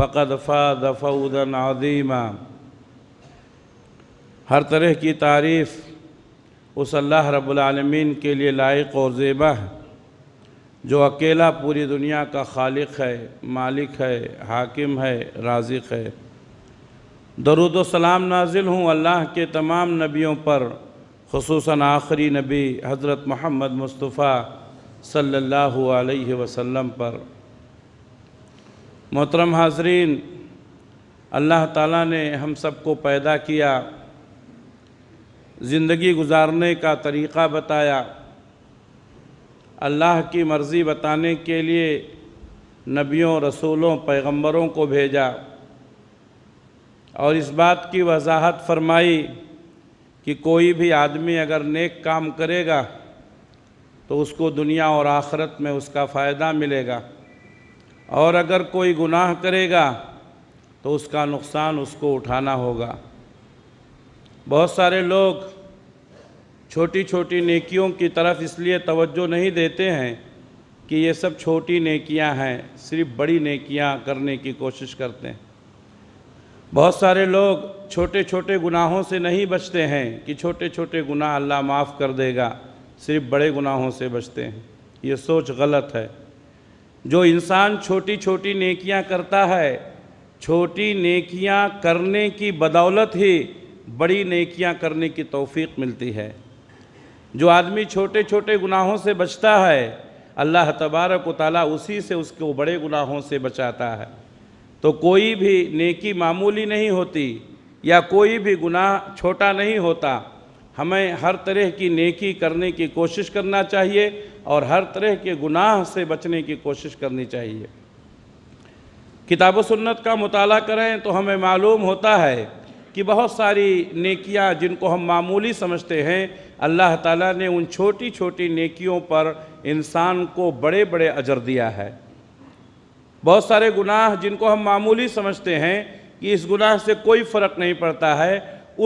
फ़कद फ़ाद फ़ौदन अदीमा हर तरह की तारीफ़ उस अल्लाह रब्लमीन के लिए लायक और ज़ेबा है जो अकेला पूरी दुनिया का खालिक है मालिक है हाकिम है राजिक है दरुद सलाम नाजिल हूँ अल्लाह के तमाम नबियों पर खसूस आखिरी नबी हज़रत महमद मुस्तफ़ा सल्लल्लाहु अलैहि वसल्लम पर मोहतरम हाजरीन अल्लाह ताला ने हम सबको पैदा किया ज़िंदगी गुजारने का तरीक़ा बताया अल्लाह की मर्ज़ी बताने के लिए नबियों रसूलों पैगंबरों को भेजा और इस बात की वजाहत फरमाई कि कोई भी आदमी अगर नेक काम करेगा तो उसको दुनिया और आखरत में उसका फ़ायदा मिलेगा और अगर कोई गुनाह करेगा तो उसका नुकसान उसको उठाना होगा बहुत सारे लोग छोटी छोटी नेकियों की तरफ इसलिए तवज्जो नहीं देते हैं कि ये सब छोटी नेकियां हैं सिर्फ बड़ी नेकियां करने की कोशिश करते हैं बहुत सारे लोग छोटे छोटे गुनाहों से नहीं बचते हैं कि छोटे छोटे गुनाह अल्लाह माफ़ कर देगा सिर्फ बड़े गुनाहों से बचते हैं ये सोच गलत है जो इंसान छोटी छोटी नेकियां करता है छोटी नेकियां करने की बदौलत ही बड़ी नेकियां करने की तौफीक मिलती है जो आदमी छोटे छोटे गुनाहों से बचता है अल्लाह तबारक ताली उसी से उसको बड़े गुनाहों से बचाता है तो कोई भी नेकी मामूली नहीं होती या कोई भी गुनाह छोटा नहीं होता हमें हर तरह की नेकी करने की कोशिश करना चाहिए और हर तरह के गुनाह से बचने की कोशिश करनी चाहिए किताब सुन्नत का मताल करें तो हमें मालूम होता है कि बहुत सारी नेकियां जिनको हम मामूली समझते हैं अल्लाह ताला ने उन छोटी छोटी नेकियों पर इंसान को बड़े बड़े अजर दिया है बहुत सारे गुनाह जिनको हम मामूली समझते हैं कि इस गुनाह से कोई फ़र्क नहीं पड़ता है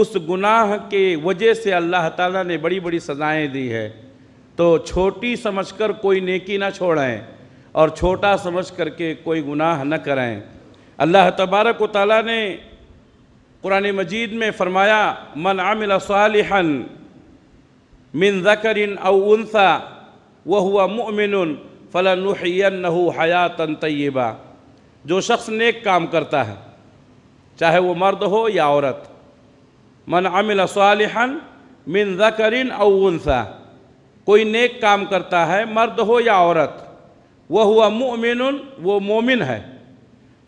उस गुनाह के वजह से अल्लाह ताला ने बड़ी बड़ी सज़ाएं दी है तो छोटी समझकर कोई नेकी ना छोड़ें और छोटा समझ करके कोई गुनाह न कराएं अल्लाह तबारक ताली ने कुरान मजीद में फ़रमाया मन आमिल सालिहन मिन ज़कर अउनसा व हुआ मुमिन फ़लान हयातन तय्यबा जो शख्स नेक काम करता है चाहे वो मर्द हो या औरत मन अमिल सालिहन मिन जकरिन अवंसा कोई नेक काम करता है मर्द हो या औरत वह हुआ मोमिन वो मोमिन है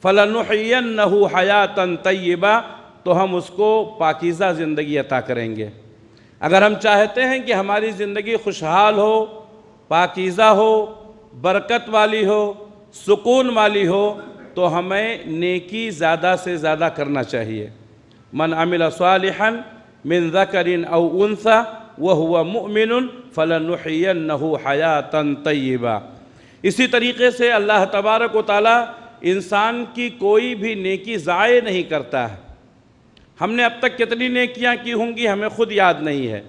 फ़लनुहयन नहू हयातन तय्यबा तो हम उसको पाकिज़ा ज़िंदगी अता करेंगे अगर हम चाहते हैं कि हमारी ज़िंदगी खुशहाल हो पाकिज़ा हो बरकत वाली हो सुकून वाली हो तो हमें नेकी ज़्यादा से ज़्यादा करना चाहिए मन अमिल सालिहन मिन जकरिन अव उनसा वह हुआ मुमिन फ़लन हयातन तय्यबा इसी तरीके से अल्लाह तबारक व ताली इंसान की कोई भी नेकी ज़ाय नहीं करता है हमने अब तक कितनी नेकियां की होंगी हमें खुद याद नहीं है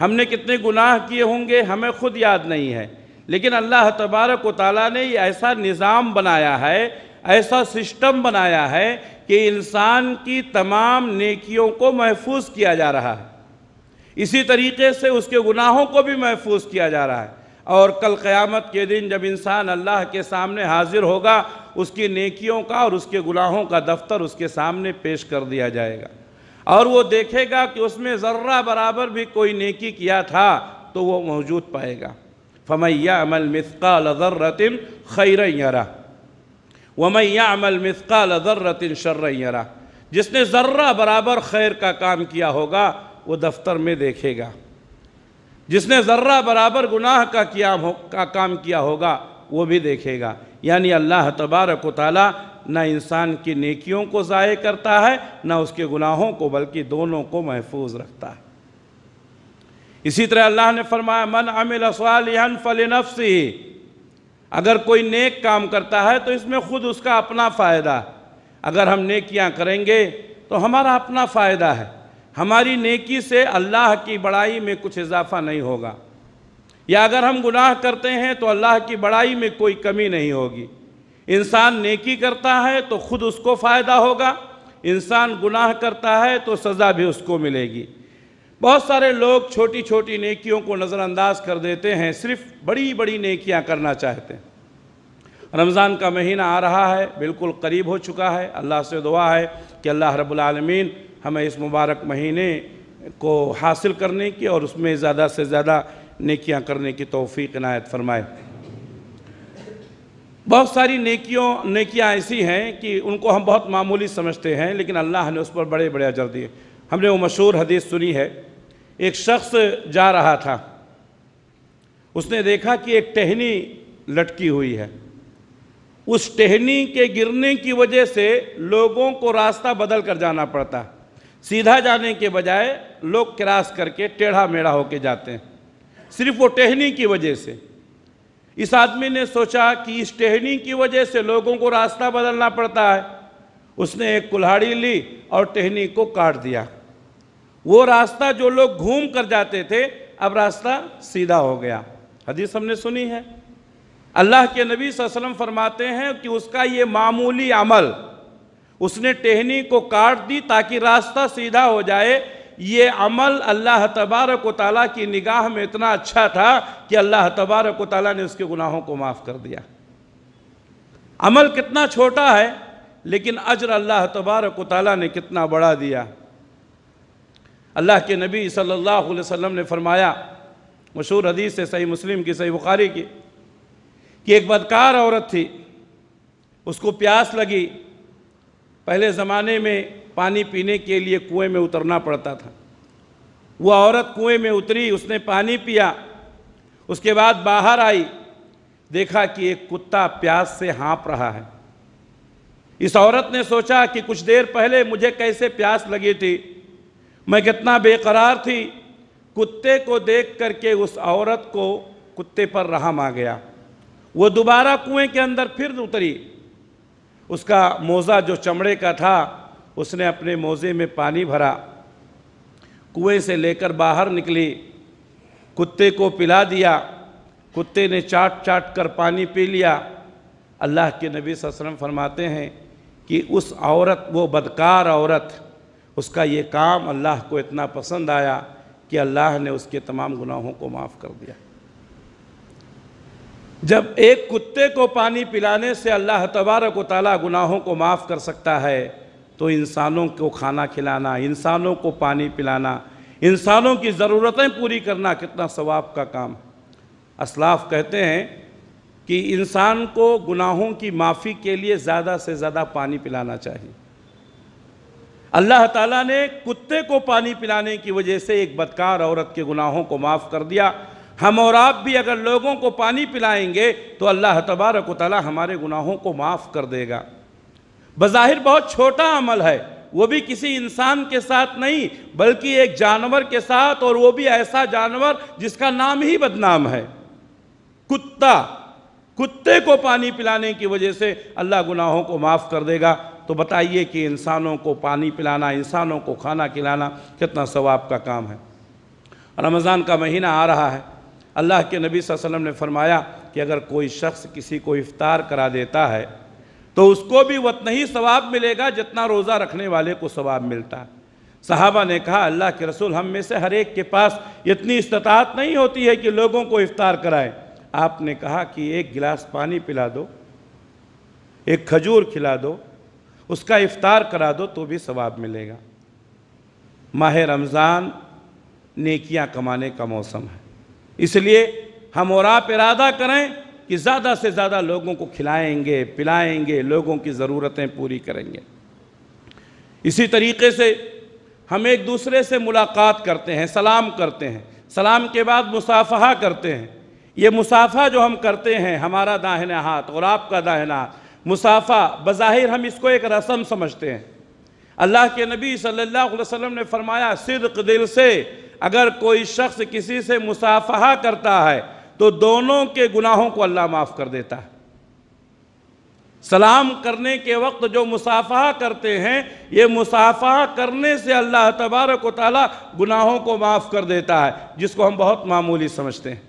हमने कितने गुनाह किए होंगे हमें खुद याद नहीं है लेकिन अल्लाह तबारक वाली ने ऐसा निज़ाम बनाया है ऐसा सिस्टम बनाया है कि इंसान की तमाम नेकियों को महफूज किया जा रहा है इसी तरीके से उसके गुनाहों को भी महफूज किया जा रहा है और कल क़यामत के दिन जब इंसान अल्लाह के सामने हाजिर होगा उसकी नेकियों का और उसके गुनाहों का दफ्तर उसके सामने पेश कर दिया जाएगा और वो देखेगा कि उसमें ज़र्रा बराबर भी कोई नेकी किया था तो वो मौजूद पाएगा फ़मैया अमल ज़र्रतिन लजर्रतिन खैर यरा वमैया अमल मिसका लजर्रतिन यरा जिसने ज़र्रा बराबर खैर का काम किया होगा वो दफ्तर में देखेगा जिसने ज़र्रा बराबर गुनाह का किया हो का काम किया होगा वो भी देखेगा यानी अल्लाह तबारक ताली ना इंसान की नेकियों को ज़ाय करता है ना उसके गुनाहों को बल्कि दोनों को महफूज रखता है इसी तरह अल्लाह ने फरमाया मन अमिल फल नफसी अगर कोई नेक काम करता है तो इसमें खुद उसका अपना फ़ायदा अगर हम नेकियां करेंगे तो हमारा अपना फ़ायदा है हमारी नेकी से अल्लाह की बड़ाई में कुछ इजाफा नहीं होगा या अगर हम गुनाह करते हैं तो अल्लाह की बड़ाई में कोई कमी नहीं होगी इंसान नेकी करता है तो खुद उसको फ़ायदा होगा इंसान गुनाह करता है तो सज़ा भी उसको मिलेगी बहुत सारे लोग छोटी छोटी नेकियों को नज़रअंदाज कर देते हैं सिर्फ बड़ी बड़ी नेकियां करना चाहते हैं रमज़ान का महीना आ रहा है बिल्कुल करीब हो चुका है अल्लाह से दुआ है कि अल्लाह रबालमीन हमें इस मुबारक महीने को हासिल करने की और उसमें ज़्यादा से ज़्यादा नेकियां करने की तोफ़ी इनायत फरमाए बहुत सारी नेकियों नेकियां ऐसी हैं कि उनको हम बहुत मामूली समझते हैं लेकिन अल्लाह ने उस पर बड़े बड़े अजर दिए हमने वो मशहूर हदीस सुनी है एक शख्स जा रहा था उसने देखा कि एक टहनी लटकी हुई है उस टहनी के गिरने की वजह से लोगों को रास्ता बदल कर जाना पड़ता सीधा जाने के बजाय लोग क्रॉस करके टेढ़ा मेढ़ा होके जाते हैं सिर्फ वो टहनी की वजह से इस आदमी ने सोचा कि इस टहनी की वजह से लोगों को रास्ता बदलना पड़ता है उसने एक कुल्हाड़ी ली और टहनी को काट दिया वो रास्ता जो लोग घूम कर जाते थे अब रास्ता सीधा हो गया हदीस हमने सुनी है अल्लाह के नबी वसल्लम फरमाते हैं कि उसका ये मामूली अमल उसने टहनी को काट दी ताकि रास्ता सीधा हो जाए ये अमल अल्लाह तबारक वाली की निगाह में इतना अच्छा था कि अल्लाह तबारक वाली ने उसके गुनाहों को माफ़ कर दिया अमल कितना छोटा है लेकिन अजर अल्लाह तबारक वाली ने कितना बड़ा दिया अल्लाह के नबी सल्लल्लाहु अलैहि वसल्लम ने फरमाया मशहूर हदीस से सही मुस्लिम की सही बुखारी की कि एक बदकार औरत थी उसको प्यास लगी पहले ज़माने में पानी पीने के लिए कुएं में उतरना पड़ता था वह औरत कुएं में उतरी उसने पानी पिया उसके बाद बाहर आई देखा कि एक कुत्ता प्यास से हाँप रहा है इस औरत ने सोचा कि कुछ देर पहले मुझे कैसे प्यास लगी थी मैं कितना बेकरार थी कुत्ते को देख करके उस औरत को कुत्ते पर रहम आ गया वो दोबारा कुएं के अंदर फिर उतरी उसका मोज़ा जो चमड़े का था उसने अपने मोज़े में पानी भरा कुएं से लेकर बाहर निकली कुत्ते को पिला दिया कुत्ते ने चाट चाट कर पानी पी लिया अल्लाह के नबी वसम फरमाते हैं कि उस औरत वो बदकार औरत उसका ये काम अल्लाह को इतना पसंद आया कि अल्लाह ने उसके तमाम गुनाहों को माफ़ कर दिया जब एक कुत्ते को पानी पिलाने से अल्लाह तबारक ताली गुनाहों को माफ़ कर सकता है तो इंसानों को खाना खिलाना इंसानों को पानी पिलाना इंसानों की ज़रूरतें पूरी करना कितना सवाब का काम असलाफ कहते हैं कि इंसान को गुनाहों की माफ़ी के लिए ज़्यादा से ज़्यादा पानी पिलाना चाहिए अल्लाह ताला ने कुत्ते को पानी पिलाने की वजह से एक बदकार औरत के गुनाहों को माफ़ कर दिया हम और आप भी अगर लोगों को पानी पिलाएंगे तो अल्लाह तबारक ताली हमारे गुनाहों को माफ़ कर देगा बज़ाहिर बहुत छोटा अमल है वो भी किसी इंसान के साथ नहीं बल्कि एक जानवर के साथ और वो भी ऐसा जानवर जिसका नाम ही बदनाम है कुत्ता कुत्ते को पानी पिलाने की वजह से अल्लाह गुनाहों को माफ़ कर देगा तो बताइए कि इंसानों को पानी पिलाना इंसानों को खाना खिलाना कितना सवाब का काम है रमज़ान का महीना आ रहा है अल्लाह के नबी वसल्लम ने फरमाया कि अगर कोई शख्स किसी को इफ़ार करा देता है तो उसको भी उतना ही सवाब मिलेगा जितना रोज़ा रखने वाले को सवाब मिलता है साहबा ने कहा अल्लाह के रसूल हम में से हर एक के पास इतनी इस्तात नहीं होती है कि लोगों को इफ़ार कराएं आपने कहा कि एक गिलास पानी पिला दो एक खजूर खिला दो उसका इफ्तार करा दो तो भी सवाब मिलेगा माह रमज़ान नेकियां कमाने का मौसम है इसलिए हम और आप इरादा करें कि ज़्यादा से ज़्यादा लोगों को खिलाएंगे पिलाएंगे लोगों की ज़रूरतें पूरी करेंगे इसी तरीके से हम एक दूसरे से मुलाकात करते हैं सलाम करते हैं सलाम के बाद मुसाफ़ा करते हैं ये मुसाफ़ा जो हम करते हैं हमारा दाहिना हाथ और आपका दाहिना हाथ मुसाफ़ा बज़ाहिर हम इसको एक रस्म समझते हैं अल्लाह के नबी सल्लल्लाहु अलैहि वसल्लम ने फरमाया सिद्क दिल से अगर कोई शख्स किसी से मुसाफ़ा करता है तो दोनों के गुनाहों को अल्लाह माफ़ कर देता है सलाम करने के वक्त जो मुसाफ़ा करते हैं ये मुसाफ़ा करने से अल्लाह तबारक वाली गुनाहों को माफ़ कर देता है जिसको हम बहुत मामूली समझते हैं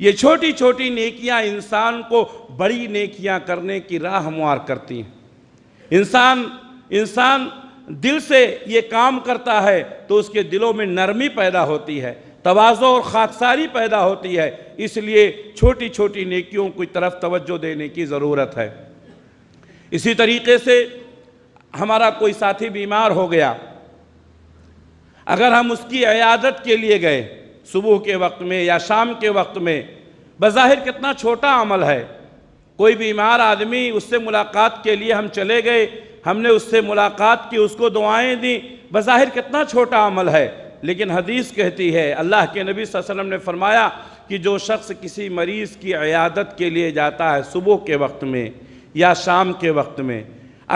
ये छोटी छोटी नेकियां इंसान को बड़ी नेकियां करने की राह हमवार करती हैं इंसान इंसान दिल से ये काम करता है तो उसके दिलों में नरमी पैदा होती है तोज़ो और खाकसारी पैदा होती है इसलिए छोटी छोटी नेकियों की तरफ तवज्जो देने की ज़रूरत है इसी तरीके से हमारा कोई साथी बीमार हो गया अगर हम उसकी अयादत के लिए गए सुबह के वक्त में या शाम के वक्त में बज़ाहिर कितना छोटा अमल है कोई बीमार आदमी उससे मुलाकात के लिए हम चले गए हमने उससे मुलाकात की उसको दुआएं दी बज़ाहिर कितना छोटा अमल है लेकिन हदीस कहती है अल्लाह के नबी वसल्लम ने फरमाया कि जो शख्स किसी मरीज़ की अयादत के लिए जाता है सुबह के वक्त में या शाम के वक्त में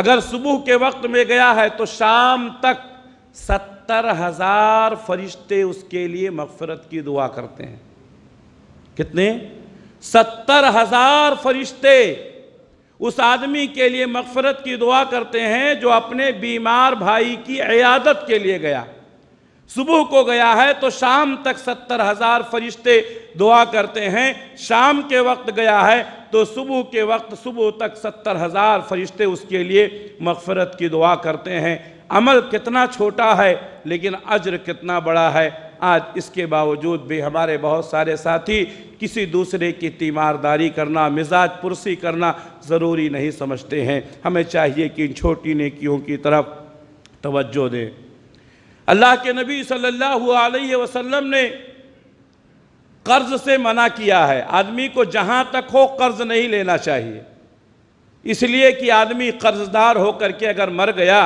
अगर सुबह के वक्त में गया है तो शाम तक सत्तर हज़ार फरिश्ते उसके लिए मगफरत की दुआ करते हैं कितने सत्तर हज़ार फरिश्ते उस आदमी के लिए मगफरत की दुआ करते हैं जो अपने बीमार भाई की अयादत के लिए गया सुबह को गया है तो शाम तक सत्तर हज़ार फरिश्ते दुआ करते हैं शाम के वक्त गया है तो सुबह के वक्त सुबह तक सत्तर हज़ार फरिश्ते उसके लिए मगफरत की दुआ करते हैं अमल कितना छोटा है लेकिन अज्र कितना बड़ा है आज इसके बावजूद भी हमारे बहुत सारे साथी किसी दूसरे की तीमारदारी करना मिजाज पुरसी करना ज़रूरी नहीं समझते हैं हमें चाहिए कि इन छोटी नेकियों की तरफ तवज्जो दें अल्लाह के नबी सल्लल्लाहु अलैहि वसल्लम ने कर्ज़ से मना किया है आदमी को जहाँ तक हो कर्ज़ नहीं लेना चाहिए इसलिए कि आदमी कर्ज़दार होकर के अगर मर गया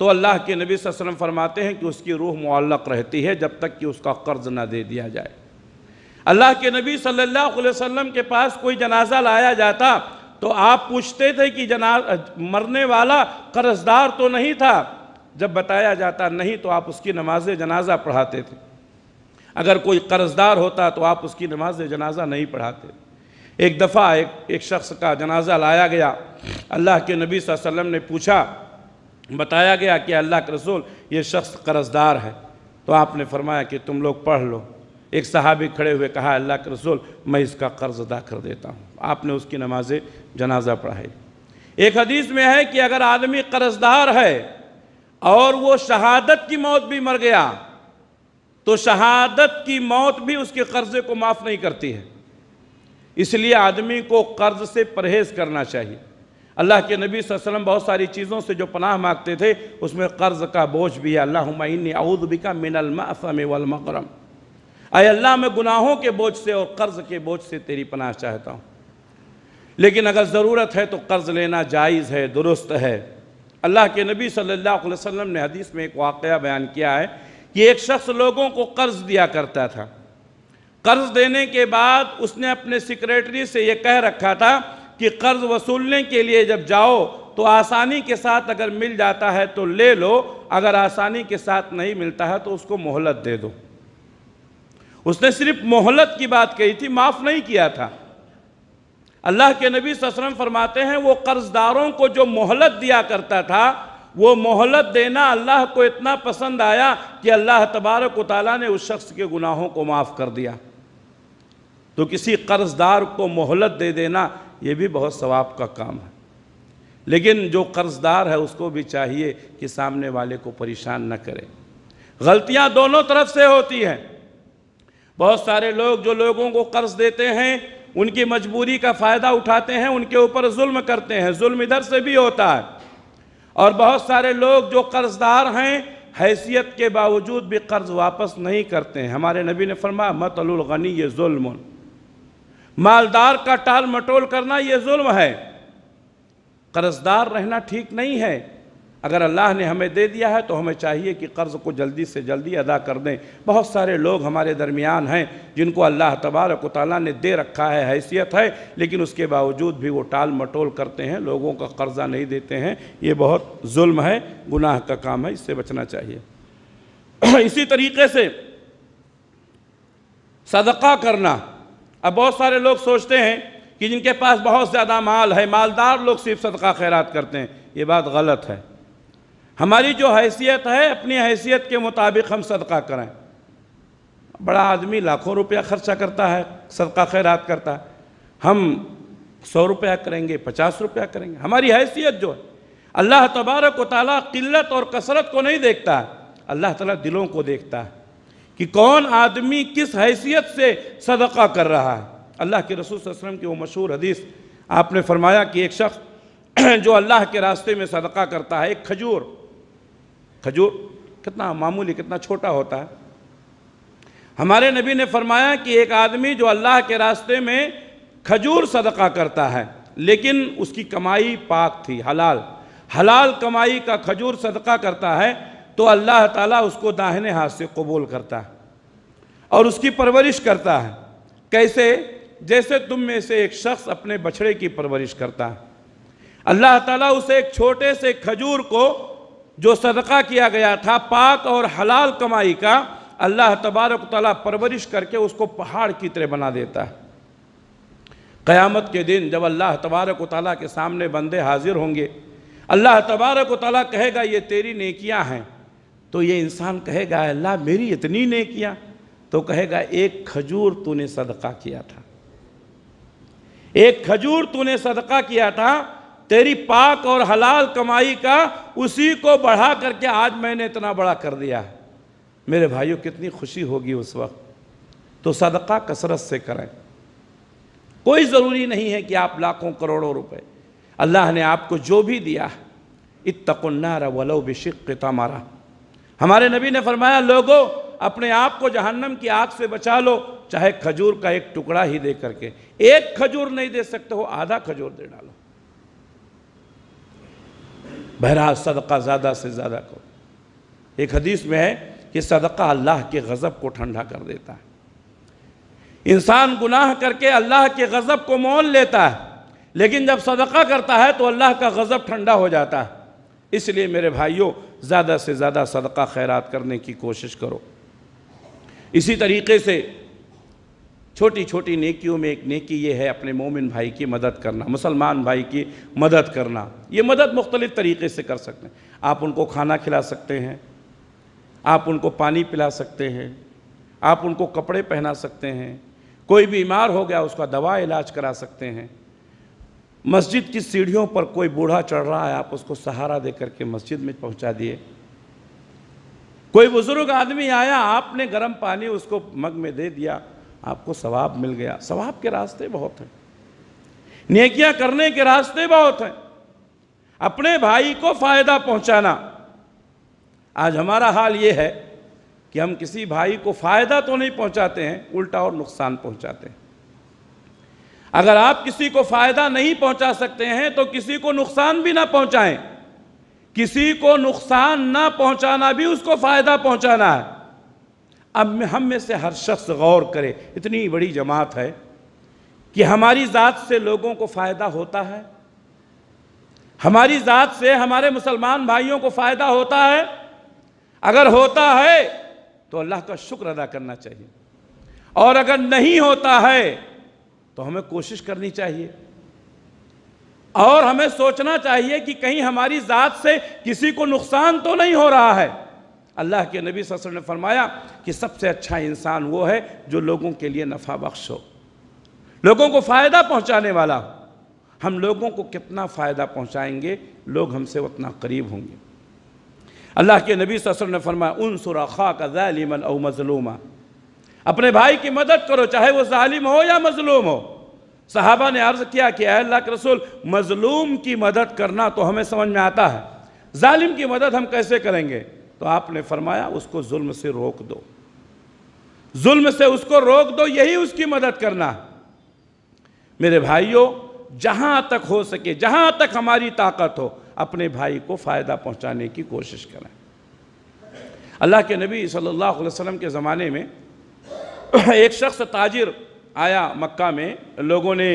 तो अल्लाह के नबी वसम फरमाते हैं कि उसकी रूह मुल्लक रहती है जब तक कि उसका कर्ज ना दे दिया जाए अल्लाह के नबी सल्लल्लाहु अलैहि वसल्लम के पास कोई जनाजा लाया जाता तो आप पूछते थे कि जना मरने वाला कर्जदार तो नहीं था जब बताया जाता नहीं तो आप उसकी नमाज जनाजा पढ़ाते थे अगर कोई कर्जदार होता तो आप उसकी नमाज जनाजा नहीं पढ़ाते एक दफ़ा एक एक शख्स का जनाजा लाया गया अल्लाह के नबी वसल्लम ने पूछा बताया गया कि अल्लाह के रसूल ये शख्स कर्जदार है तो आपने फरमाया कि तुम लोग पढ़ लो एक सहाबी खड़े हुए कहा अल्लाह के रसूल मैं इसका कर्ज अदा कर देता हूँ आपने उसकी नमाज जनाजा पढ़ाई एक हदीस में है कि अगर आदमी कर्जदार है और वो शहादत की मौत भी मर गया तो शहादत की मौत भी उसके कर्जे को माफ़ नहीं करती है इसलिए आदमी को कर्ज से परहेज़ करना चाहिए अल्लाह के नबी वसल्लम बहुत सारी चीज़ों से जो पनाह मांगते थे उसमें कर्ज़ का बोझ भी है अल्लाह अऊदबिका मिनलमाफ़म वलमकरम अय अल्लाह मैं गुनाहों के बोझ से और कर्ज़ के बोझ से तेरी पनाह चाहता हूँ लेकिन अगर ज़रूरत है तो कर्ज़ लेना जायज़ है दुरुस्त है अल्लाह के नबी सल्लल्लाहु अलैहि वसल्लम ने हदीस में एक वाक़ बयान किया है कि एक शख्स लोगों को कर्ज़ दिया करता था कर्ज़ देने के बाद उसने अपने सेक्रेटरी से यह कह रखा था कि कर्ज़ वसूलने के लिए जब जाओ तो आसानी के साथ अगर मिल जाता है तो ले लो अगर आसानी के साथ नहीं मिलता है तो उसको मोहलत दे दो उसने सिर्फ मोहलत की बात कही थी माफ़ नहीं किया था अल्लाह के नबी ससरम फरमाते हैं वो कर्जदारों को जो मोहलत दिया करता था वो मोहलत देना अल्लाह को इतना पसंद आया कि अल्लाह तबारक ताली ने उस शख्स के गुनाहों को माफ़ कर दिया तो किसी कर्जदार को मोहलत दे देना ये भी बहुत सवाब का काम है लेकिन जो कर्जदार है उसको भी चाहिए कि सामने वाले को परेशान न करे गलतियां दोनों तरफ से होती हैं बहुत सारे लोग जो लोगों को कर्ज देते हैं उनकी मजबूरी का फ़ायदा उठाते हैं उनके ऊपर जुल्म करते हैं जुल्म इधर से भी होता है और बहुत सारे लोग जो कर्जदार हैं हैसियत के बावजूद भी कर्ज वापस नहीं करते हैं हमारे नबी ने फरमाया मतलगनी ये जुल्म मालदार का टाल मटोल करना ये जुल्म है कर्जदार रहना ठीक नहीं है अगर अल्लाह ने हमें दे दिया है तो हमें चाहिए कि कर्ज़ को जल्दी से जल्दी अदा कर दें बहुत सारे लोग हमारे दरमियान हैं जिनको अल्लाह तबारक ताली ने दे रखा है हैसियत है लेकिन उसके बावजूद भी वो टाल मटोल करते हैं लोगों का कर्ज़ा नहीं देते हैं ये बहुत जुल्म है गुनाह का काम है इससे बचना चाहिए इसी तरीके से सदका करना अब बहुत सारे लोग सोचते हैं कि जिनके पास बहुत ज़्यादा माल है मालदार लोग सिर्फ सदका खैरात करते हैं ये बात गलत है हमारी जो हैसियत है अपनी हैसियत के मुताबिक हम सदका करें बड़ा आदमी लाखों रुपया खर्चा करता है सदका खैरात करता है हम सौ रुपया करेंगे पचास रुपया करेंगे हमारी हैसियत जो है अल्लाह तबारक व ताली किल्लत और कसरत को नहीं देखता अल्लाह ताला दिलों को देखता है कि कौन आदमी किस हैसियत से सदका कर रहा है अल्लाह के रसूल वसलम की वो मशहूर हदीस आपने फरमाया कि एक शख्स जो अल्लाह के रास्ते में सदका करता है एक खजूर खजूर कितना मामूली कितना छोटा होता है हमारे नबी ने फरमाया कि एक आदमी जो अल्लाह के रास्ते में खजूर सदका करता है लेकिन उसकी कमाई पाक थी हलाल हलाल कमाई का खजूर सदका करता है तो अल्लाह ताला उसको दाहिने हाथ से कबूल करता है और उसकी परवरिश करता है कैसे जैसे तुम में से एक शख्स अपने बछड़े की परवरिश करता है अल्लाह ताला उसे एक छोटे से खजूर को जो सदका किया गया था पाक और हलाल कमाई का अल्लाह तबारक ताला परवरिश करके उसको पहाड़ की तरह बना देता है क़यामत के दिन जब अल्लाह तबारक ताली के सामने बंदे हाजिर होंगे अल्लाह तबारक ताली कहेगा ये तेरी नेकियां हैं तो ये इंसान कहेगा अल्लाह मेरी इतनी ने किया तो कहेगा एक खजूर तूने सदका किया था एक खजूर तूने सदका किया था तेरी पाक और हलाल कमाई का उसी को बढ़ा करके आज मैंने इतना बड़ा कर दिया मेरे भाइयों कितनी खुशी होगी उस वक्त तो सदका कसरत से करें कोई ज़रूरी नहीं है कि आप लाखों करोड़ों रुपए अल्लाह ने आपको जो भी दिया इतकुन्नार वलो बिशिक मारा हमारे नबी ने फरमाया लोगों अपने आप को जहन्नम की आग से बचा लो चाहे खजूर का एक टुकड़ा ही दे करके एक खजूर नहीं दे सकते हो आधा खजूर दे डालो बहरहाल सदका ज़्यादा से ज़्यादा करो एक हदीस में है कि सदका अल्लाह के गज़ब को ठंडा कर देता है इंसान गुनाह करके अल्लाह के गज़ब को मोल लेता है लेकिन जब सदका करता है तो अल्लाह का गज़ब ठंडा हो जाता है इसलिए मेरे भाइयों ज़्यादा से ज़्यादा सदका खैरात करने की कोशिश करो इसी तरीके से छोटी छोटी नेकियों में एक नेकी ये है अपने मोमिन भाई की मदद करना मुसलमान भाई की मदद करना ये मदद मुख्तलिफ़ तरीके से कर सकते हैं आप उनको खाना खिला सकते हैं आप उनको पानी पिला सकते हैं आप उनको कपड़े पहना सकते हैं कोई बीमार हो गया उसका दवा इलाज करा सकते हैं मस्जिद की सीढ़ियों पर कोई बूढ़ा चढ़ रहा है आप उसको सहारा दे करके मस्जिद में पहुंचा दिए कोई बुज़ुर्ग आदमी आया आपने गर्म पानी उसको मग में दे दिया आपको सवाब मिल गया सवाब के रास्ते बहुत हैं नेकियां करने के रास्ते बहुत हैं अपने भाई को फ़ायदा पहुंचाना आज हमारा हाल ये है कि हम किसी भाई को फ़ायदा तो नहीं पहुंचाते हैं उल्टा और नुकसान पहुंचाते हैं अगर आप किसी को फ़ायदा नहीं पहुंचा सकते हैं तो किसी को नुकसान भी ना पहुंचाएं किसी को नुकसान ना पहुंचाना भी उसको फ़ायदा पहुंचाना है अब हम में से हर शख्स गौर करे इतनी बड़ी जमात है कि हमारी ज़ात से लोगों को फ़ायदा होता है हमारी ज़ात से हमारे मुसलमान भाइयों को फ़ायदा होता है अगर होता है तो अल्लाह का शुक्र अदा करना चाहिए और अगर नहीं होता है तो हमें कोशिश करनी चाहिए और हमें सोचना चाहिए कि कहीं हमारी ज़ात से किसी को नुकसान तो नहीं हो रहा है अल्लाह के नबी वसल्लम ने फरमाया कि सबसे अच्छा इंसान वो है जो लोगों के लिए नफ़ा बख्श हो लोगों को फ़ायदा पहुंचाने वाला हम लोगों को कितना फ़ायदा पहुंचाएंगे लोग हमसे उतना करीब होंगे अल्लाह के नबी वसल्लम ने फरमाया उन सुरखा का जालिमन अ मजलूमा अपने भाई की मदद करो चाहे वो ालिम हो या मजलूम हो सहाबा ने अर्ज़ किया कि अल्लाह के रसूल मज़लूम की मदद करना तो हमें समझ में आता है जालिम की मदद हम कैसे करेंगे तो आपने फरमाया उसको जुल्म से रोक दो जुल्म से उसको रोक दो यही उसकी मदद करना मेरे भाइयों जहां तक हो सके जहां तक हमारी ताकत हो अपने भाई को फ़ायदा पहुंचाने की कोशिश करें अल्लाह के नबी सल्लल्लाहु अलैहि वसल्लम के ज़माने में एक शख्स ताजिर आया मक्का में लोगों ने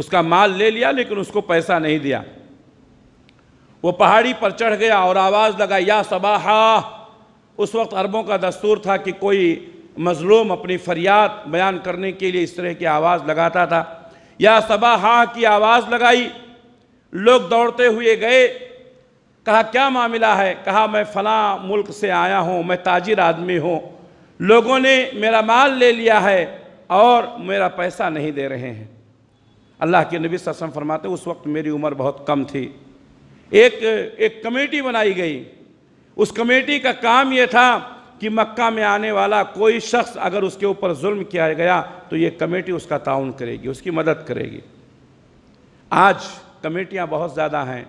उसका माल ले लिया लेकिन उसको पैसा नहीं दिया वो पहाड़ी पर चढ़ गया और आवाज़ लगा या सबाहा उस वक्त अरबों का दस्तूर था कि कोई मज़लूम अपनी फरियाद बयान करने के लिए इस तरह की आवाज़ लगाता था या सबाह की आवाज़ लगाई लोग दौड़ते हुए गए कहा क्या मामला है कहा मैं फ़ला मुल्क से आया हूँ मैं ताजिर आदमी हूँ लोगों ने मेरा माल ले लिया है और मेरा पैसा नहीं दे रहे हैं अल्लाह के नबी ससम फरमाते उस वक्त मेरी उम्र बहुत कम थी एक एक कमेटी बनाई गई उस कमेटी का काम ये था कि मक्का में आने वाला कोई शख्स अगर उसके ऊपर जुल्म किया गया तो ये कमेटी उसका ताउन करेगी उसकी मदद करेगी आज कमेटियाँ बहुत ज़्यादा हैं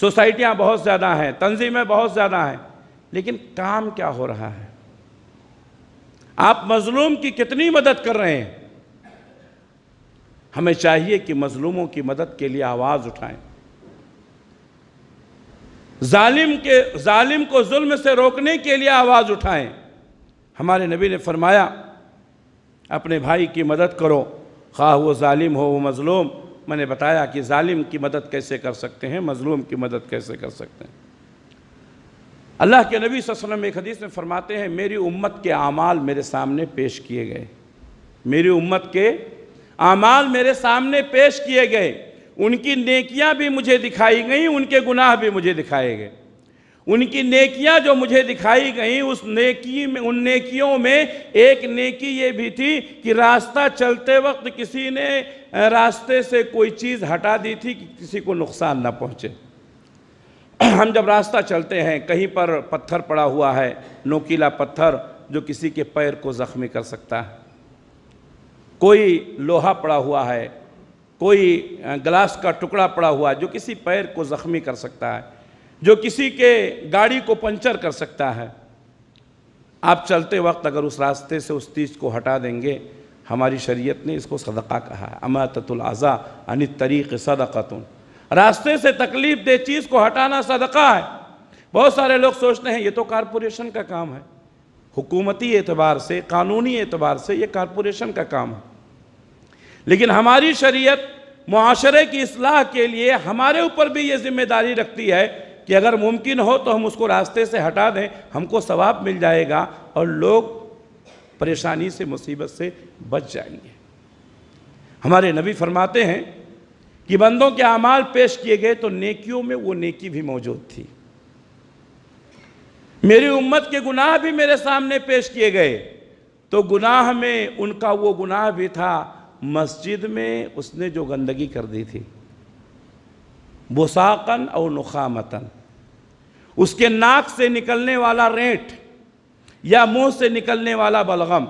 सोसाइटियाँ बहुत ज़्यादा हैं तंजीमें बहुत ज़्यादा हैं लेकिन काम क्या हो रहा है आप मजलूम की कितनी मदद कर रहे हैं हमें चाहिए कि मजलूमों की मदद के लिए आवाज़ उठाएं जालिम के जालिम को जुल्म से रोकने के लिए आवाज़ उठाएं हमारे नबी ने फरमाया अपने भाई की मदद करो खा वो जालिम हो वो मज़लूम मैंने बताया कि जालिम की मदद कैसे कर सकते हैं मज़लूम की मदद कैसे कर सकते हैं अल्लाह के नबी वसल्लम एक हदीस में फ़रमाते हैं मेरी उम्मत के आमाल मेरे सामने पेश किए गए मेरी उम्मत के आमाल मेरे सामने पेश किए गए उनकी नेकियां भी मुझे दिखाई गई उनके गुनाह भी मुझे दिखाए गए उनकी नेकियां जो मुझे दिखाई गई उस नेकी में उन नेकियों में एक नेकी ये भी थी कि रास्ता चलते वक्त किसी ने रास्ते से कोई चीज़ हटा दी थी कि किसी को नुकसान ना पहुँचे हम जब रास्ता चलते हैं कहीं पर पत्थर पड़ा हुआ है नोकीला पत्थर जो किसी के पैर को ज़ख्मी कर सकता है कोई लोहा पड़ा हुआ है कोई ग्लास का टुकड़ा पड़ा हुआ है जो किसी पैर को ज़ख्मी कर सकता है जो किसी के गाड़ी को पंचर कर सकता है आप चलते वक्त अगर उस रास्ते से उस चीज़ को हटा देंगे हमारी शरीयत ने इसको सदका कहा है अमातुल अज़ा अन तरीक़ सदक़ातुन रास्ते से तकलीफ दे चीज़ को हटाना सदका है बहुत सारे लोग सोचते हैं ये तो कारपोरेशन का काम है हुकूमती एतबार से कानूनी एतबार से ये कारपोरेशन का काम है लेकिन हमारी शरीयत माशरे की असलाह के लिए हमारे ऊपर भी ये जिम्मेदारी रखती है कि अगर मुमकिन हो तो हम उसको रास्ते से हटा दें हमको सवाब मिल जाएगा और लोग परेशानी से मुसीबत से बच जाएंगे हमारे नबी फरमाते हैं कि बंदों के अमाल पेश किए गए तो नेकियों में वो नेकी भी मौजूद थी मेरी उम्मत के गुनाह भी मेरे सामने पेश किए गए तो गुनाह में उनका वो गुनाह भी था मस्जिद में उसने जो गंदगी कर दी थी बुसाकन और नुखामतन उसके नाक से निकलने वाला रेंट या मुंह से निकलने वाला बलगम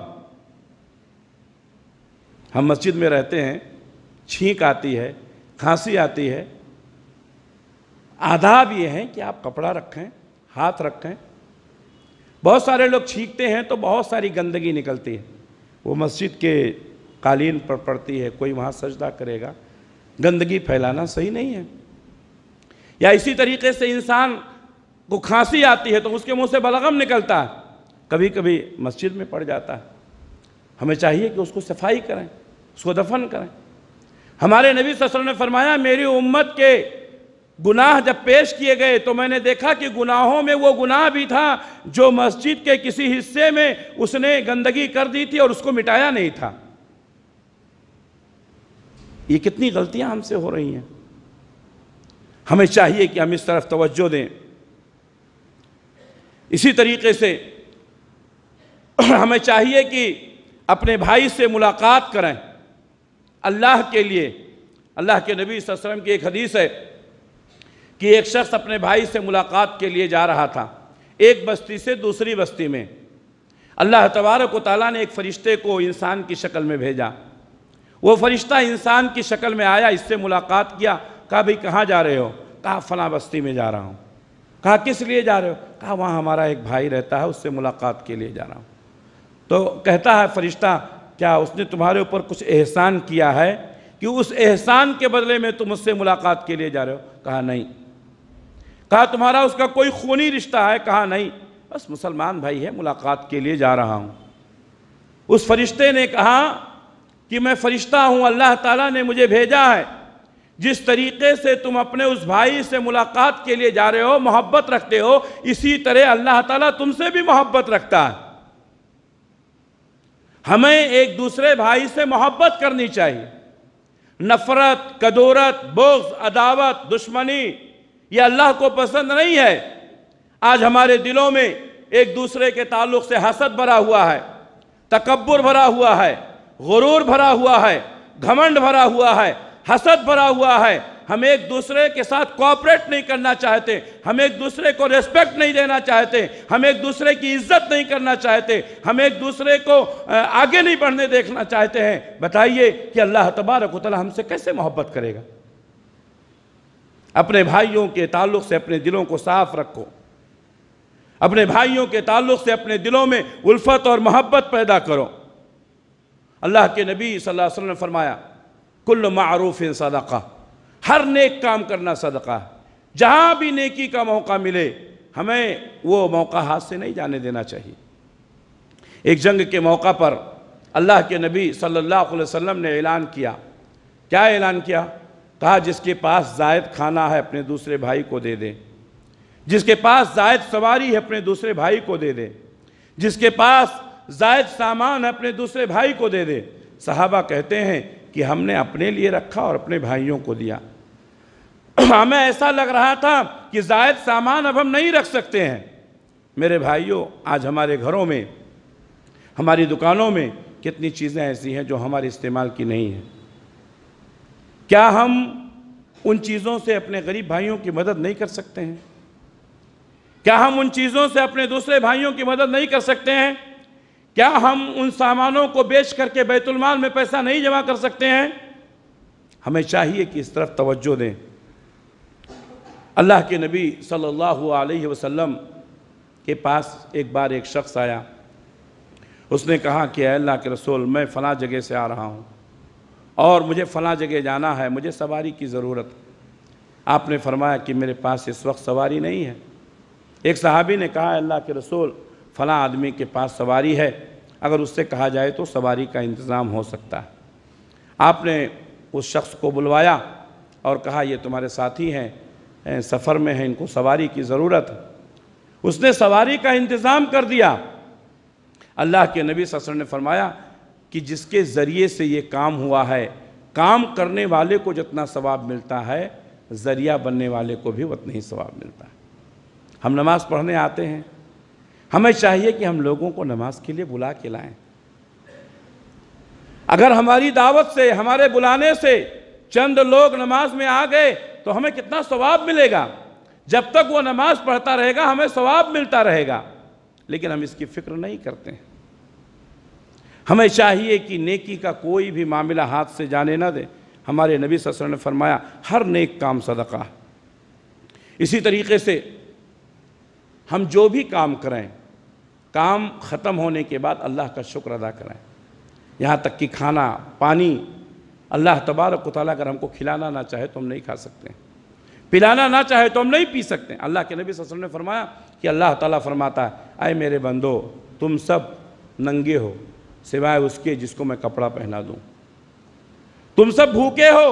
हम मस्जिद में रहते हैं छींक आती है खांसी आती है आदाब ये हैं कि आप कपड़ा रखें हाथ रखें बहुत सारे लोग छींकते हैं तो बहुत सारी गंदगी निकलती है वो मस्जिद के कालीन पर पड़ती है कोई वहाँ सजदा करेगा गंदगी फैलाना सही नहीं है या इसी तरीके से इंसान को खांसी आती है तो उसके मुंह से बलगम निकलता है कभी कभी मस्जिद में पड़ जाता है हमें चाहिए कि उसको सफाई करें उसको दफन करें हमारे नबी ससल ने फरमाया मेरी उम्मत के गुनाह जब पेश किए गए तो मैंने देखा कि गुनाहों में वो गुनाह भी था जो मस्जिद के किसी हिस्से में उसने गंदगी कर दी थी और उसको मिटाया नहीं था ये कितनी गलतियां हमसे हो रही हैं हमें चाहिए कि हम इस तरफ तवज्जो दें इसी तरीके से हमें चाहिए कि अपने भाई से मुलाकात करें अल्लाह के लिए अल्लाह के नबी वसल्लम की एक हदीस है कि एक शख्स अपने भाई से मुलाकात के लिए जा रहा था एक बस्ती से दूसरी बस्ती में अल्लाह तबारक ताली ने एक फ़रिश्ते को इंसान की शक्ल में भेजा वो फ़रिश्ता इंसान की शक्ल में आया इससे मुलाकात किया कहा भाई कहाँ जा रहे हो कहा फला बस्ती में जा रहा हूँ कहा किस लिए जा रहे हो कहा वहाँ हमारा एक भाई रहता है उससे मुलाकात के लिए जा रहा हूँ तो कहता है फ़रिश्ता क्या उसने तुम्हारे ऊपर कुछ एहसान किया है कि उस एहसान के बदले में तुम उससे मुलाकात के लिए जा रहे हो कहा नहीं कहा तुम्हारा उसका कोई खूनी रिश्ता है कहा नहीं बस मुसलमान भाई है मुलाकात के लिए जा रहा हूँ उस फरिश्ते ने कहा कि मैं फ़रिश्ता हूँ अल्लाह ताला ने मुझे भेजा है जिस तरीके से तुम अपने उस भाई से मुलाकात के लिए जा रहे हो मोहब्बत रखते हो इसी तरह अल्लाह ताला तुमसे भी मोहब्बत रखता है हमें एक दूसरे भाई से मोहब्बत करनी चाहिए नफरत कदोरत बोग्स अदावत दुश्मनी ये अल्लाह को पसंद नहीं है आज हमारे दिलों में एक दूसरे के ताल्लुक से हसद भरा हुआ है तकबर भरा हुआ है गुरूर भरा हुआ है घमंड भरा हुआ है हसद भरा हुआ है हम एक दूसरे के साथ कॉपरेट नहीं करना चाहते हम एक दूसरे को रेस्पेक्ट नहीं देना चाहते हम एक दूसरे की इज्जत नहीं करना चाहते हम एक दूसरे को आगे नहीं बढ़ने देखना चाहते हैं बताइए कि अल्लाह तबारक तला हमसे कैसे मोहब्बत करेगा अपने भाइयों के ताल्लुक से अपने दिलों को साफ रखो अपने भाइयों के ताल्लुक से अपने दिलों में उल्फत और मोहब्बत पैदा करो अल्लाह के नबी सल्लल्लाहु अलैहि वसल्लम ने फरमाया कुल्ल मारूफ़ सदका हर नेक काम करना सदका जहाँ भी नेकी का मौका मिले हमें वो मौका हाथ से नहीं जाने देना चाहिए एक जंग के मौका पर अल्लाह के नबी सल्लल्लाहु अलैहि वसल्लम ने ऐलान किया क्या ऐलान किया कहा जिसके पास जायद खाना है अपने दूसरे भाई को दे दे जिसके पास जायद सवारी है अपने दूसरे भाई को दे दे जिसके पास जायद सामान है अपने दूसरे भाई को दे दे साहबा कहते हैं कि हमने अपने लिए रखा और अपने भाइयों को दिया हमें हाँ, ऐसा लग रहा था कि जायद सामान अब हम नहीं रख सकते हैं मेरे भाइयों आज हमारे घरों में हमारी दुकानों में कितनी चीज़ें ऐसी हैं जो हमारे इस्तेमाल की नहीं हैं क्या हम उन चीज़ों से अपने गरीब भाइयों की मदद नहीं कर सकते हैं क्या हम उन चीज़ों से अपने दूसरे भाइयों की मदद नहीं कर सकते हैं क्या हम उन सामानों को बेच करके बैतुलमाल में पैसा नहीं जमा कर सकते हैं हमें चाहिए कि इस तरफ तवज्जो दें अल्लाह के नबी सल्लल्लाहु अलैहि वसल्लम के पास एक बार एक शख्स आया उसने कहा कि अल्लाह के रसूल मैं फ़लाँ जगह से आ रहा हूँ और मुझे फ़लाँ जगह जाना है मुझे सवारी की ज़रूरत आपने फरमाया कि मेरे पास इस वक्त सवारी नहीं है एक सहाबी ने कहा अल्लाह के रसूल फ़लाँ आदमी के पास सवारी है अगर उससे कहा जाए तो सवारी का इंतज़ाम हो सकता है आपने उस शख्स को बुलवाया और कहा ये तुम्हारे साथी हैं सफ़र में है इनको सवारी की ज़रूरत है उसने सवारी का इंतज़ाम कर दिया अल्लाह के नबी ससर ने फरमाया कि जिसके ज़रिए से ये काम हुआ है काम करने वाले को जितना सवाब मिलता है ज़रिया बनने वाले को भी उतना ही सवाब मिलता है हम नमाज़ पढ़ने आते हैं हमें चाहिए कि हम लोगों को नमाज के लिए बुला के लाएं अगर हमारी दावत से हमारे बुलाने से चंद लोग नमाज में आ गए तो हमें कितना स्वाब मिलेगा जब तक वो नमाज पढ़ता रहेगा हमें स्वाब मिलता रहेगा लेकिन हम इसकी फिक्र नहीं करते हमें चाहिए कि नेकी का कोई भी मामला हाथ से जाने ना दे हमारे नबी ससर ने फरमाया हर नेक काम सदका इसी तरीके से हम जो भी काम करें काम ख़त्म होने के बाद अल्लाह का शुक्र अदा करें यहाँ तक कि खाना पानी अल्लाह तबारक ताली अगर हमको खिलाना ना चाहे तो हम नहीं खा सकते पिलाना ना चाहे तो हम नहीं पी सकते अल्लाह के नबी वसल्लम ने फरमाया कि अल्लाह ताला फरमाता है आए मेरे बंदो तुम सब नंगे हो सिवाय उसके जिसको मैं कपड़ा पहना दूँ तुम सब भूखे हो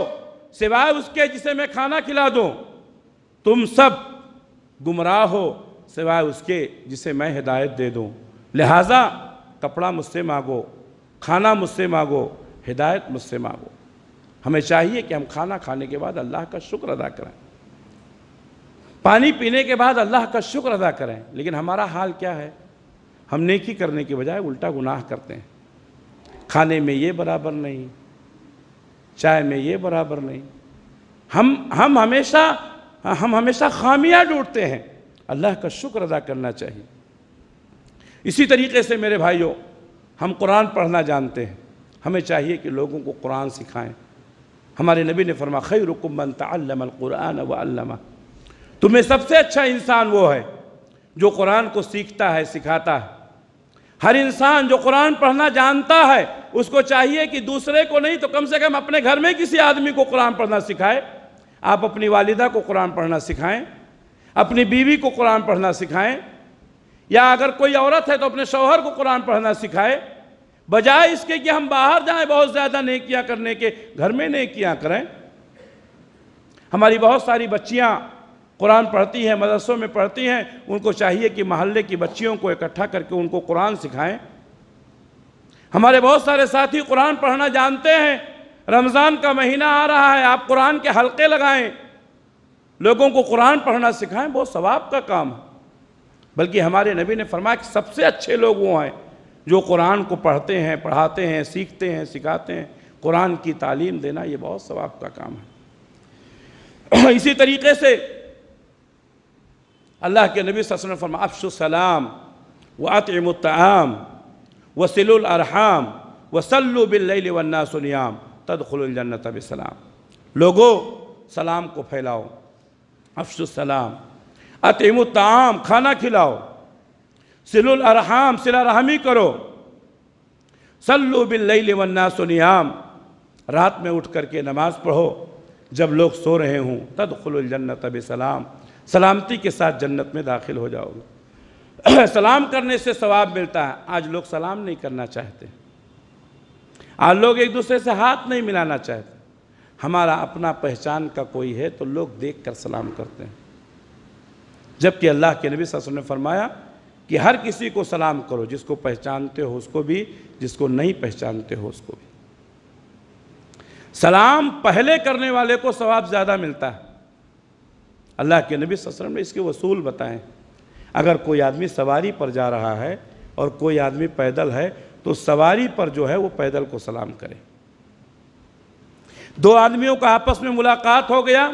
सिवाय उसके जिसे मैं खाना खिला दूँ तुम सब गुमराह हो सिवाय उसके जिसे मैं हिदायत दे दूँ लिहाजा कपड़ा मुझसे मांगो खाना मुझसे मांगो हिदायत मुझसे मांगो हमें चाहिए कि हम खाना खाने के बाद अल्लाह का शुक्र अदा करें पानी पीने के बाद अल्लाह का शुक्र अदा करें लेकिन हमारा हाल क्या है हम नेकी करने के बजाय उल्टा गुनाह करते हैं खाने में ये बराबर नहीं चाय में ये बराबर नहीं हम हम हमेशा हम हमेशा खामियां ढूंढते हैं अल्लाह का शुक्र अदा करना चाहिए इसी तरीके से मेरे भाइयों हम कुरान पढ़ना जानते हैं हमें चाहिए कि लोगों को कुरान सिखाएं हमारे नबी ने फरमा खै रुकमन तल्लमकुरान वमा तुम्हें सबसे अच्छा इंसान वो है जो कुरान को सीखता है सिखाता है हर इंसान जो कुरान पढ़ना जानता है उसको चाहिए कि दूसरे को नहीं तो कम से कम अपने घर में किसी आदमी को कुरान पढ़ना सिखाए आप अपनी वालिदा को कुरान पढ़ना सिखाएं अपनी बीवी को कुरान पढ़ना सिखाएं या अगर कोई औरत है तो अपने शौहर को कुरान पढ़ना सिखाए बजाय इसके कि हम बाहर जाएं बहुत ज़्यादा नेकियां करने के घर में नेकियां करें हमारी बहुत सारी बच्चियां कुरान पढ़ती हैं मदरसों में पढ़ती हैं उनको चाहिए कि मोहल्ले की बच्चियों को इकट्ठा करके उनको कुरान सिखाएं हमारे बहुत सारे साथी कुरान पढ़ना जानते हैं रमज़ान का महीना आ रहा है आप कुरान के हलके लगाएं लोगों को कुरान पढ़ना सिखाएं बहुत सवाब का काम है बल्कि हमारे नबी ने फरमाया कि सबसे अच्छे लोग वो हैं जो कुरान को पढ़ते हैं पढ़ाते हैं सीखते हैं सिखाते हैं कुरान की तालीम देना ये बहुत सवाब का काम है इसी तरीके से अल्लाह के नबी वसल्लम फरमा अफसलाम व अतमतआम वसिलरहम वसल्लुबिल्ल वन्नासनियाम तदखलजन्नत बसलाम लोगो सलाम को फैलाओ अफसलाम अतमतम खाना खिलाओ सिलुल अरहाम सिला रहमी करो सल्लु बिल्लैल वन्ना रात में उठ करके नमाज पढ़ो जब लोग सो रहे हों तदखलजन्नत सलाम सलामती के साथ जन्नत में दाखिल हो जाओगे सलाम करने से सवाब मिलता है आज लोग सलाम नहीं करना चाहते आज लोग एक दूसरे से हाथ नहीं मिलाना चाहते हमारा अपना पहचान का कोई है तो लोग देख कर सलाम करते हैं जबकि अल्लाह के नबी ससुर ने फरमाया कि हर किसी को सलाम करो जिसको पहचानते हो उसको भी जिसको नहीं पहचानते हो उसको भी सलाम पहले करने वाले को सवाब ज़्यादा मिलता है अल्लाह के नबी वसल्लम ने इसके वसूल बताएं अगर कोई आदमी सवारी पर जा रहा है और कोई आदमी पैदल है तो सवारी पर जो है वो पैदल को सलाम करे दो आदमियों का आपस में मुलाकात हो गया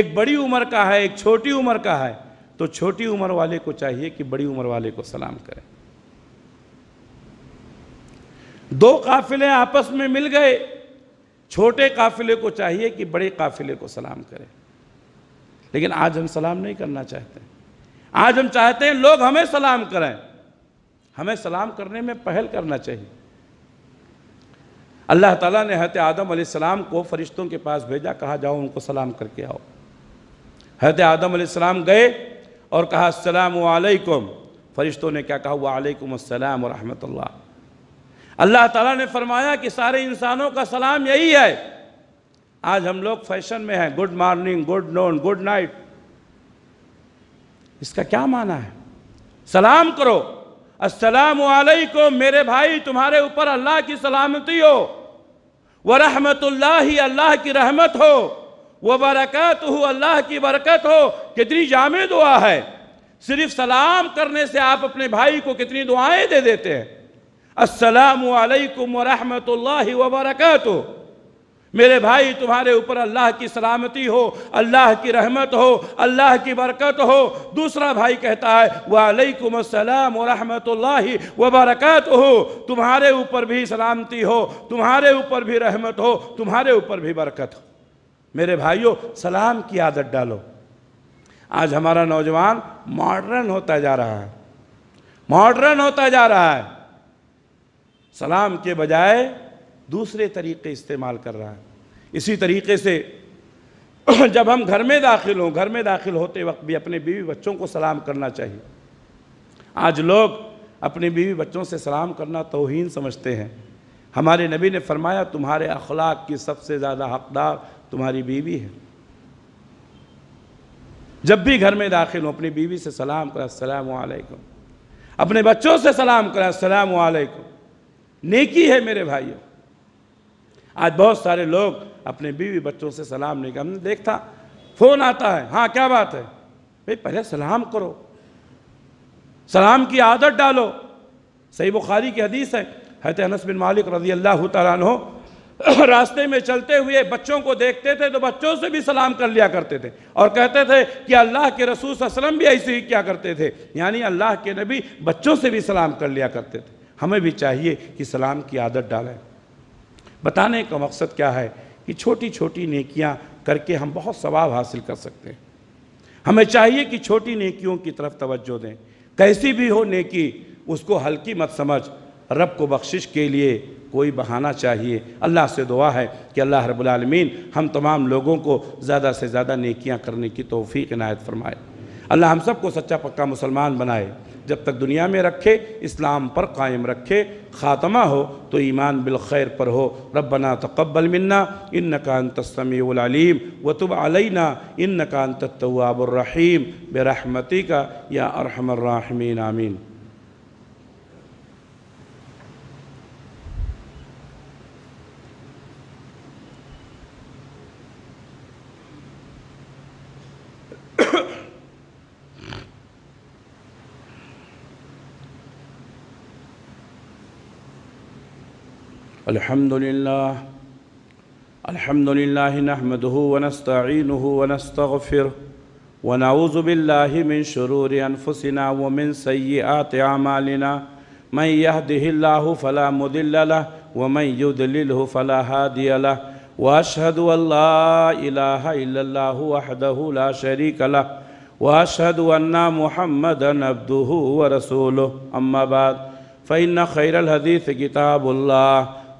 एक बड़ी उम्र का है एक छोटी उम्र का है तो छोटी उम्र वाले को चाहिए कि बड़ी उम्र वाले को सलाम करें दो काफिले आपस में मिल गए छोटे काफिले को चाहिए कि बड़े काफिले को सलाम करें लेकिन आज हम सलाम नहीं करना चाहते आज हम चाहते हैं लोग हमें सलाम करें हमें सलाम करने में पहल करना चाहिए अल्लाह ताला ने हत आदम सलाम को फरिश्तों के पास भेजा कहा जाओ उनको सलाम करके आओ हत आदम सलाम गए और कहा असलकुम फ़रिश्तों ने क्या कहा वालेकुम असलम अल्लाह ताला ने फरमाया कि सारे इंसानों का सलाम यही है आज हम लोग फैशन में हैं good morning good noon good night इसका क्या माना है सलाम करो अस्सलाम मेरे भाई तुम्हारे ऊपर अल्लाह की सलामती हो ही अल्लाह की रहमत हो वह बरकत हो अल्लाह की बरकत हो कितनी जामे दुआ है सिर्फ सलाम करने से आप अपने भाई को कितनी दुआएं दे देते हैं असलकम वरहमल हो मेरे भाई तुम्हारे ऊपर अल्लाह की सलामती हो अल्लाह की रहमत हो अल्लाह की बरकत हो दूसरा भाई कहता है वालेकुम अस्सलाम वरहमतुल्लाहि वबरकत हो तुम्हारे ऊपर भी सलामती हो तुम्हारे ऊपर भी रहमत हो तुम्हारे ऊपर भी बरकत हो मेरे भाइयों सलाम की आदत डालो आज हमारा नौजवान मॉडर्न होता जा रहा है मॉडर्न होता जा रहा है सलाम के बजाय दूसरे तरीके इस्तेमाल कर रहा है इसी तरीके से जब हम घर में दाखिल हों घर में दाखिल होते वक्त भी अपने बीवी बच्चों को सलाम करना चाहिए आज लोग अपने बीवी बच्चों से सलाम करना तोहन समझते हैं हमारे नबी ने फरमाया तुम्हारे अखलाक की सबसे ज़्यादा हकदार तुम्हारी बीवी है जब भी घर में दाखिल हो अपनी बीवी से सलाम करा अस्सलाम वालेकुम अपने बच्चों से सलाम करें अस्सलाम वालेकुम नेकी है मेरे भाइयों आज बहुत सारे लोग अपने बीवी बच्चों से सलाम नहीं करते हमने देखता फ़ोन आता है हाँ क्या बात है भाई पहले सलाम करो सलाम की आदत डालो सही बुखारी की हदीस है हत अनस बिन मालिक रजी अल्लाह तन रास्ते में चलते हुए बच्चों को देखते थे तो बच्चों से भी सलाम कर लिया करते थे और कहते थे कि अल्लाह के रसूल असलम भी ऐसे ही क्या करते थे यानी अल्लाह के नबी बच्चों से भी सलाम कर लिया करते थे हमें भी चाहिए कि सलाम की आदत डालें बताने का मकसद क्या है कि छोटी छोटी नेकियां करके हम बहुत सवाब हासिल कर सकते हैं हमें चाहिए कि छोटी नेकियों की तरफ तवज्जो दें कैसी भी हो नेकी उसको हल्की मत समझ रब को बख्शिश के लिए कोई बहाना चाहिए अल्लाह से दुआ है कि अल्लाह रबालमीन हम तमाम लोगों को ज़्यादा से ज़्यादा नेकियाँ करने की तोफ़ी इनायत फरमाए अल्लाह हम सबको सच्चा पक्का मुसलमान बनाए जब तक दुनिया में रखे इस्लाम पर कायम रखे ख़ात्मा हो तो ईमान बिलखैर पर हो रबना तकबल मन्ना इन नकान तस्मीम तुब अलना इन नकान तवाबरहीम बेरहमती का या अरहमर्राहमीन आमीन الحمد لله الحمد لله نحمده ونستعينه ونستغفره ونعوذ بالله من شرور أنفسنا ومن سيئات أعمالنا من يهده الله فلا مضل له ومن يدلله فلا هادي له وأشهد أن لا إله إلا الله وحده لا شريك له وأشهد أن محمدا عبده ورسوله أما بعد فإن خير الحديث كتاب الله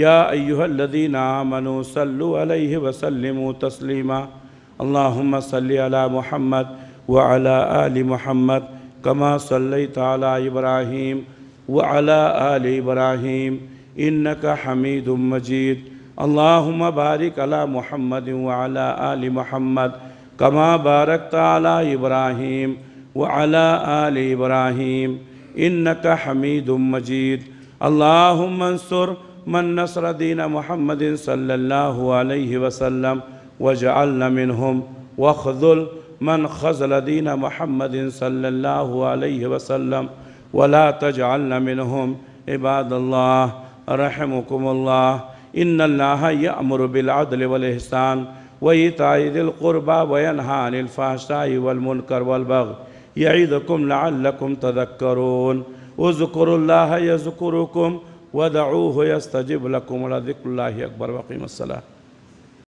या अयुहल्लदीना मनो सल्लु अलैहि वसल्लम तस्लीमा अल्लाहुम्म सल्लि अला मुहम्मद व अला आलि मुहम्मद कमा सल्लई ताला इब्राहीम व अला आलि इब्राहीम इन्नक हमीद मजीद अल्लाहुम्म बारिक अला मुहम्मद व अला आलि मुहम्मद कमा बारक ताला इब्राहीम व अला आलि इब्राहीम इन्नक हमीद मजीद अल्लाहुम्म अंसुर من نصر دين محمد صلى الله عليه وسلم وجعلنا منهم واخذل من خذل دين محمد صلى الله عليه وسلم ولا تجعلنا منهم عباد الله رحمكم الله إن الله يأمر بالعدل والإحسان وإيتاء ذي القربى وينهى عن الفحشاء والمنكر والبغي يعيدكم لعلكم تذكرون اذكروا الله يذكركم ودعوه يستجب لكم ولذكر الله أكبر وقيم الصلاة